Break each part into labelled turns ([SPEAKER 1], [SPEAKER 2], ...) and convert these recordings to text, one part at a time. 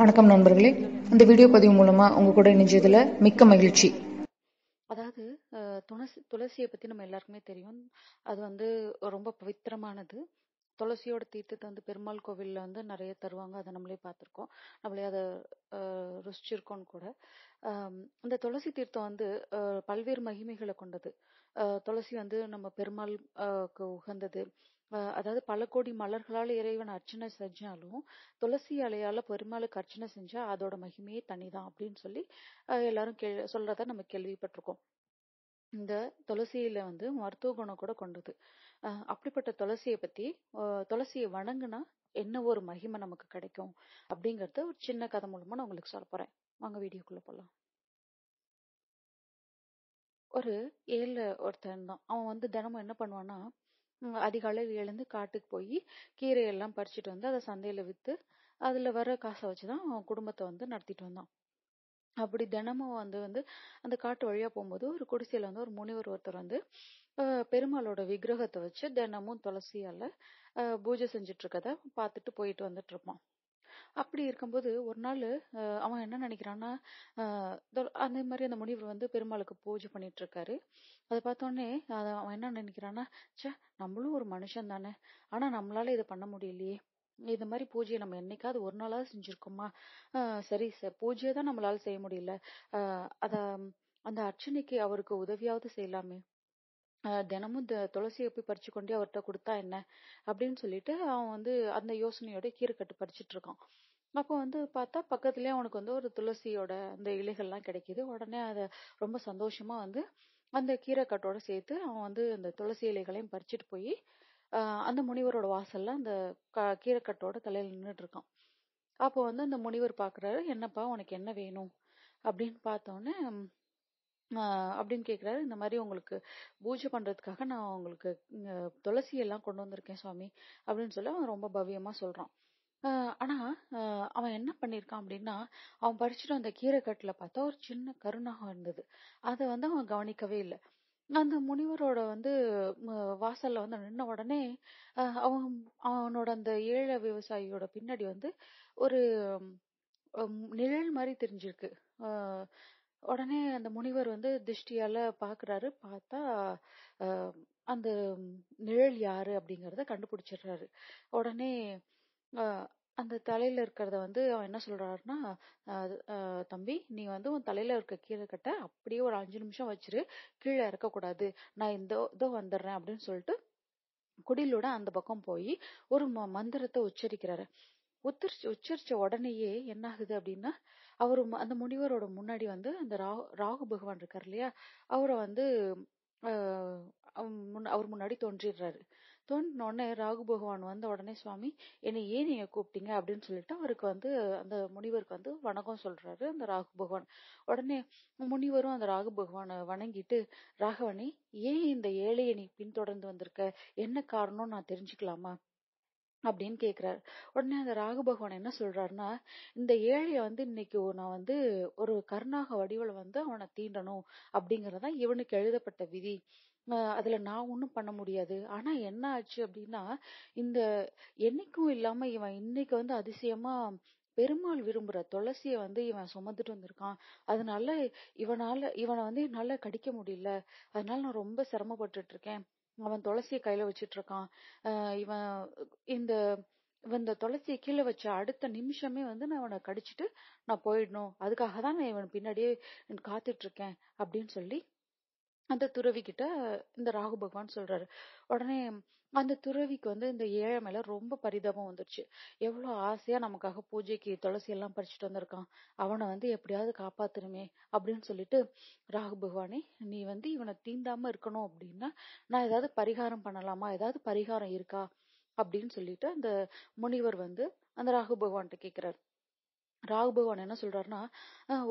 [SPEAKER 1] வணக்கம் நண்பர்களே இந்த வீடியோ பதிவு மூலமா உங்க கூட இணைஞ்சதுல மிக்க மகிழ்ச்சி அதாவது துளசி துளசியை பத்தி நம்ம எல்லாருக்குமே தெரியும் அது வந்து ரொம்ப பவித்திரமானது துளசியோட தீர்த்தத்தை வந்து பெருமாள் கோவிலில் வந்து நிறைய தருவாங்க அதை நம்மளே பார்த்துருக்கோம் நம்மளே அதை ருசிச்சிருக்கோம்னு கூட இந்த துளசி தீர்த்தம் வந்து பல்வேறு மகிமைகளை கொண்டது துளசி வந்து நம்ம பெருமாள் உகந்தது அதாவது பல கோடி மலர்களால் இறைவன் அர்ச்சனை செஞ்சாலும் துளசி இலையால பெருமாளுக்கு அர்ச்சனை செஞ்சா அதோட மகிமையே தனிதான் அப்படின்னு சொல்லி எல்லாரும் கே சொல்றத நம்ம கேள்விப்பட்டிருக்கோம் இந்த துளசியில வந்து மருத்துவ குணம் கூட கொண்டது அப்படிப்பட்ட துளசியை பத்தி துளசியை வணங்குனா என்ன ஒரு மகிமை நமக்கு கிடைக்கும் அப்படிங்கறத ஒரு சின்ன கதை மூலமா நான் உங்களுக்கு சொல்ல போறேன் வாங்க வீடியோக்குள்ள போலாம் ஒரு ஏழை ஒருத்தன் தான் அவன் வந்து தினமும் என்ன பண்ணுவான்னா அதிகாலையில் எழுந்து காட்டுக்கு போய் கீரையெல்லாம் பறிச்சுட்டு வந்து அதை சந்தையில் விற்று அதில் வர காசை வச்சு தான் குடும்பத்தை வந்து நடத்திட்டு வந்தான் அப்படி தினமும் வந்து வந்து அந்த காட்டு வழியாக போகும்போது ஒரு குடிசையில் வந்து ஒரு முனிவர் ஒருத்தர் வந்து பெருமாளோட விக்கிரகத்தை வச்சு தினமும் துளசியால பூஜை செஞ்சுட்டு இருக்கதை பார்த்துட்டு போயிட்டு வந்துட்டு இருப்பான் அப்படி இருக்கும்போது ஒரு நாள் அவன் என்ன நினைக்கிறான்னா அந்த மாதிரி அந்த முனிவர் வந்து பெருமாளுக்கு பூஜை பண்ணிட்டு இருக்காரு அதை பார்த்தோன்னே அவன் என்ன நினைக்கிறான்னா சே நம்மளும் ஒரு மனுஷன் தானே ஆனா நம்மளால இதை பண்ண முடியலையே இது மாதிரி பூஜையை நம்ம என்னைக்காவது ஒரு நாளாவது செஞ்சிருக்கோமா சரி சார் பூஜையை தான் நம்மளால செய்ய முடியல அத அந்த அர்ச்சனைக்கு அவருக்கு உதவியாவது செய்யலாமே தினமும் துளசியை போய் பறிச்சு கொண்டே அவர்கிட்ட கொடுத்தா என்ன அப்படின்னு சொல்லிட்டு அவன் வந்து அந்த யோசனையோட கீரைக்கட்டு பறிச்சுட்டு இருக்கான் அப்போ வந்து பார்த்தா பக்கத்துலேயே அவனுக்கு வந்து ஒரு துளசியோட அந்த இலைகள்லாம் கிடைக்கிது உடனே அதை ரொம்ப சந்தோஷமா வந்து அந்த கீரைக்கட்டோட சேர்த்து அவன் வந்து அந்த துளசி இலைகளையும் பறிச்சுட்டு போய் அந்த முனிவரோட வாசல்ல அந்த கீரைக்கட்டோட தலையில நின்றுட்டு இருக்கான் அப்போ வந்து அந்த முனிவர் பாக்குறாரு என்னப்பா உனக்கு என்ன வேணும் அப்படின்னு பார்த்தோன்னே அப்படின்னு கேட்குறாரு இந்த மாதிரி உங்களுக்கு பூஜை பண்ணுறதுக்காக நான் உங்களுக்கு துளசி எல்லாம் கொண்டு வந்திருக்கேன் சுவாமி அப்படின்னு சொல்லி அவன் ரொம்ப பவ்யமாக சொல்கிறான் அ ஆனா, அவன் என்ன பண்ணியிருக்கான் அப்படின்னா அவன் பறிச்சுட்டு வந்த கீரைக்கட்டுல பார்த்தா ஒரு சின்ன கருநாகம் இருந்தது. அத வந்து அவன் கவனிக்கவே இல்லை அந்த முனிவரோட வந்து வாசல்ல வந்து நின்ன உடனே, அவன் அவனோட அந்த ஏழை விவசாயியோட பின்னாடி வந்து ஒரு நிழல் மாதிரி தெரிஞ்சிருக்கு. உடனே அந்த முனிவர் வந்து திருஷ்டியால பார்க்குறாரு. பார்த்தா அந்த நிழல் யாரு அப்படிங்கிறத கண்டுபிடிச்சிடுறாரு. உடனே அஹ் அந்த தலையில இருக்கிறத வந்து அவன் என்ன சொல்றாருன்னா அஹ் அஹ் தம்பி நீ வந்து உன் தலையில இருக்க கீரைக்கட்டை அப்படியே ஒரு அஞ்சு நிமிஷம் வச்சிரு கீழே இறக்கக்கூடாது நான் இந்த இதோ வந்துடுறேன் அப்படின்னு சொல்லிட்டு குடிலோட அந்த பக்கம் போய் ஒரு ம மந்திரத்தை உச்சரிக்கிறாரு உத்தரிச்சு உச்சரிச்ச உடனேயே என்ன ஆகுது அப்படின்னா அவரு அந்த முனிவரோட முன்னாடி வந்து அந்த ராகு ராகு பகவான் இருக்கார் இல்லையா அவரை வந்து அவர் முன்னாடி தோன்றிடுறாரு தோண்டின உடனே ராகு பகவான் வந்த உடனே சுவாமி என்னை ஏன் நீங்க கூப்பிட்டீங்க அப்படின்னு சொல்லிட்டு அவருக்கு வந்து அந்த முனிவருக்கு வந்து வணக்கம் சொல்றாரு அந்த ராகு பகவான் உடனே முனிவரும் அந்த ராகு பகவானை வணங்கிட்டு ராகவனே ஏன் இந்த ஏழை நீ பின்தொடர்ந்து வந்திருக்க என்ன காரணம் நான் தெரிஞ்சுக்கலாமா அப்படின்னு கேக்குறாரு உடனே அந்த ராகு பகவான் என்ன சொல்றாருன்னா இந்த ஏழைய வந்து இன்னைக்கு நான் வந்து ஒரு கருணாக வடிவில் வந்து அவனை தீண்டணும் அப்படிங்கறதுதான் இவனுக்கு எழுதப்பட்ட விதி அதுல நான் ஒன்றும் பண்ண முடியாது ஆனா என்ன ஆச்சு அப்படின்னா இந்த என்னைக்கும் இல்லாம இவன் இன்னைக்கு வந்து அதிசயமா பெருமாள் விரும்புற துளசிய வந்து இவன் சுமந்துட்டு வந்திருக்கான் அதனால இவனால இவனை வந்து என்னால கடிக்க முடியல அதனால நான் ரொம்ப சிரமப்பட்டுட்டு இருக்கேன் அவன் துளசிய கையில வச்சிட்டு இருக்கான் இவன் இந்த இந்த துளசியை கீழே வச்ச அடுத்த நிமிஷமே வந்து நான் அவனை கடிச்சிட்டு நான் போயிடணும் அதுக்காக தான் நான் இவன் பின்னாடியே காத்துட்டு இருக்கேன் அப்படின்னு சொல்லி அந்த துறவி கிட்ட இந்த ராகு பகவான் சொல்றாரு உடனே அந்த துறவிக்கு வந்து இந்த ஏழை மேல ரொம்ப பரிதாபம் வந்துருச்சு எவ்வளவு ஆசையா நமக்காக பூஜைக்கு துளசி எல்லாம் பறிச்சுட்டு வந்திருக்கான் அவனை வந்து எப்படியாவது காப்பாத்துருமே அப்படின்னு சொல்லிட்டு ராகு பகவானே நீ வந்து இவனை தீண்டாம இருக்கணும் அப்படின்னா நான் ஏதாவது பரிகாரம் பண்ணலாமா ஏதாவது பரிகாரம் இருக்கா அப்படின்னு சொல்லிட்டு அந்த முனிவர் வந்து அந்த ராகு பகவான்கிட்ட கேக்குறாரு ராகு பகவான் என்ன சொல்றாருன்னா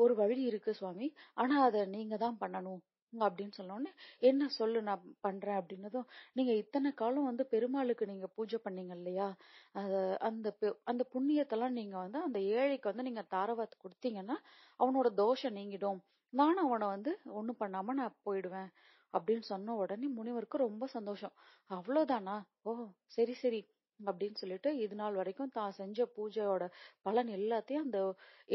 [SPEAKER 1] ஒரு வழி இருக்கு சுவாமி ஆனா அதை நீங்க தான் பண்ணணும் அப்படின்னு சொன்னோடனே என்ன சொல்லு நான் பண்றேன் அப்படின்னதும் நீங்க இத்தனை காலம் வந்து பெருமாளுக்கு நீங்க பூஜை பண்ணீங்க இல்லையா அந்த அந்த புண்ணியத்தெல்லாம் நீங்க வந்து அந்த ஏழைக்கு வந்து நீங்க தாரவாத்து கொடுத்தீங்கன்னா அவனோட தோஷம் நீங்கிடும் நானும் அவனை வந்து ஒன்றும் பண்ணாம நான் போயிடுவேன் அப்படின்னு சொன்ன உடனே முனிவருக்கு ரொம்ப சந்தோஷம் அவ்வளோதானா ஓ சரி சரி அப்படின்னு சொல்லிட்டு இது நாள் வரைக்கும் தான் செஞ்ச பூஜையோட பலன் எல்லாத்தையும் அந்த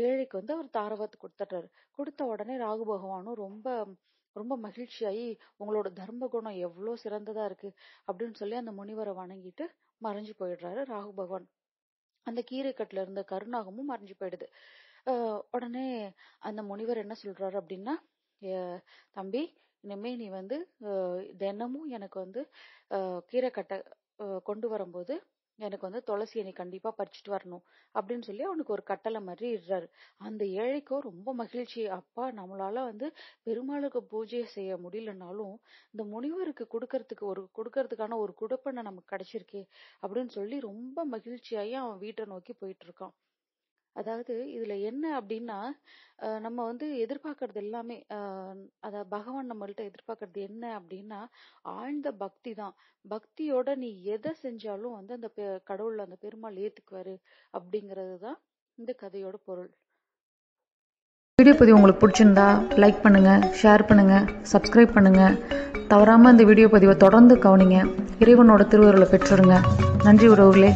[SPEAKER 1] ஏழைக்கு வந்து அவர் தாரவாத்து கொடுத்துட்டாரு கொடுத்த உடனே ராகு பகவானும் ரொம்ப ரொம்ப மகிழ்ச்சியாயி உங்களோட தர்ம குணம் எவ்வளோ சிறந்ததா இருக்கு அப்படின்னு சொல்லி அந்த முனிவரை வணங்கிட்டு மறைஞ்சு போயிடுறாரு ராகு பகவான் அந்த கீரைக்கட்டில் இருந்த கருணாகமும் மறைஞ்சு போயிடுது உடனே அந்த முனிவர் என்ன சொல்றாரு அப்படின்னா தம்பி இனிமே நீ வந்து தினமும் எனக்கு வந்து கீரைக்கட்டை கொண்டு வரும்போது எனக்கு வந்து துளசி நீ கண்டிப்பா பறிச்சுட்டு வரணும் அப்படின்னு சொல்லி அவனுக்கு ஒரு கட்டளை மாதிரி இடுறாரு அந்த ஏழைக்கும் ரொம்ப மகிழ்ச்சி அப்பா நம்மளால வந்து பெருமாளுக்கு பூஜை செய்ய முடியலனாலும் இந்த முனிவருக்கு கொடுக்கறதுக்கு ஒரு கொடுக்கறதுக்கான ஒரு குடப்பண்ணை நமக்கு கிடைச்சிருக்கே அப்படின்னு சொல்லி ரொம்ப மகிழ்ச்சியாயி அவன் வீட்டை நோக்கி போயிட்டு இருக்கான் அதாவது இதுல என்ன அப்படின்னா அஹ் நம்ம வந்து எதிர்பார்க்கறது எல்லாமே அஹ் அத பகவான் நம்மள்ட்ட எதிர்பார்க்கறது என்ன அப்படின்னா ஆழ்ந்த பக்தி தான் பக்தியோட நீ எதை செஞ்சாலும் வந்து அந்த பெ- கடவுள் அந்த பெருமாள் ஏத்துக்குவாரு அப்படிங்கிறது தான் இந்த கதையோட பொருள் வீடியோ பதிவு உங்களுக்கு பிடிச்சிருந்தா லைக் பண்ணுங்கள் ஷேர் பண்ணுங்கள் சப்ஸ்கிரைப் பண்ணுங்கள் தவறாமல் இந்த வீடியோ பதிவை தொடர்ந்து கவனிங்க இறைவனோட திருவருளை பெற்றுருங்க நன்றி உறவுகளே